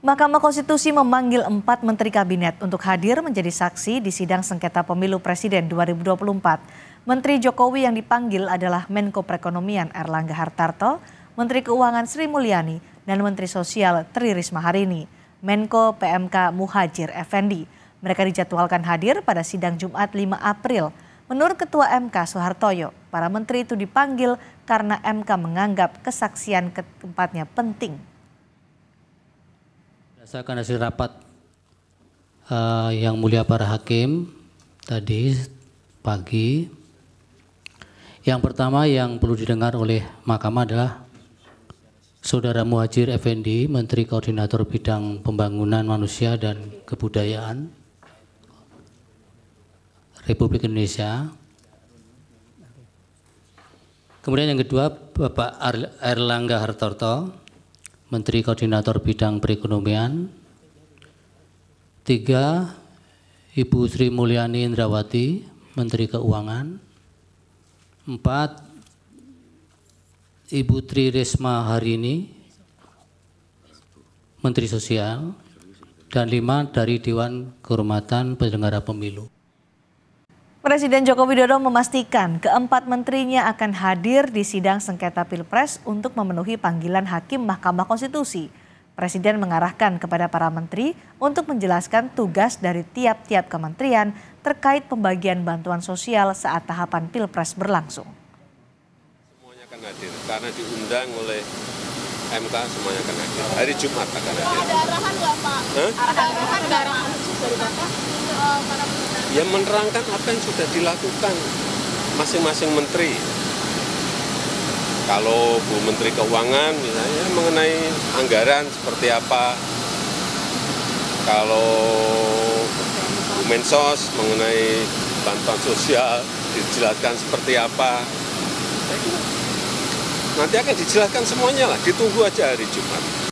Mahkamah Konstitusi memanggil empat menteri kabinet untuk hadir menjadi saksi di sidang sengketa pemilu presiden 2024. Menteri Jokowi yang dipanggil adalah Menko Perekonomian Erlangga Hartarto, Menteri Keuangan Sri Mulyani, dan Menteri Sosial Tri Risma hari Menko PMK Muhajir Effendi. Mereka dijadwalkan hadir pada sidang Jumat 5 April. Menurut Ketua MK Soehartoyo, para menteri itu dipanggil karena MK menganggap kesaksian keempatnya penting. Berdasarkan hasil rapat uh, yang mulia para hakim tadi pagi, yang pertama yang perlu didengar oleh mahkamah adalah Saudara Muhajir Effendi, Menteri Koordinator Bidang Pembangunan Manusia dan Kebudayaan Republik Indonesia. Kemudian yang kedua Bapak Erlangga Hartarto, Menteri Koordinator Bidang Perekonomian. Tiga, Ibu Sri Mulyani Indrawati, Menteri Keuangan. Empat, Ibu Tri Risma Harini, Menteri Sosial. Dan lima, dari Dewan Kehormatan Penyelenggara Pemilu. Presiden Joko Widodo memastikan keempat menterinya akan hadir di sidang sengketa Pilpres untuk memenuhi panggilan hakim Mahkamah Konstitusi. Presiden mengarahkan kepada para menteri untuk menjelaskan tugas dari tiap-tiap kementerian terkait pembagian bantuan sosial saat tahapan Pilpres berlangsung. Semuanya akan hadir karena diundang oleh MK semuanya akan hadir. Hari Jumat akan hadir. Ada arahan nggak Pak? Hah? Arahan, arahan, arahan, arahan, arahan, arahan, arahan, arahan, arahan, arahan, arahan, ya menerangkan apa yang sudah dilakukan masing-masing menteri. Kalau Bu Menteri Keuangan misalnya mengenai anggaran seperti apa, kalau Bu Mensos mengenai bantuan sosial dijelaskan seperti apa. Nanti akan dijelaskan semuanya lah, ditunggu aja hari Jumat.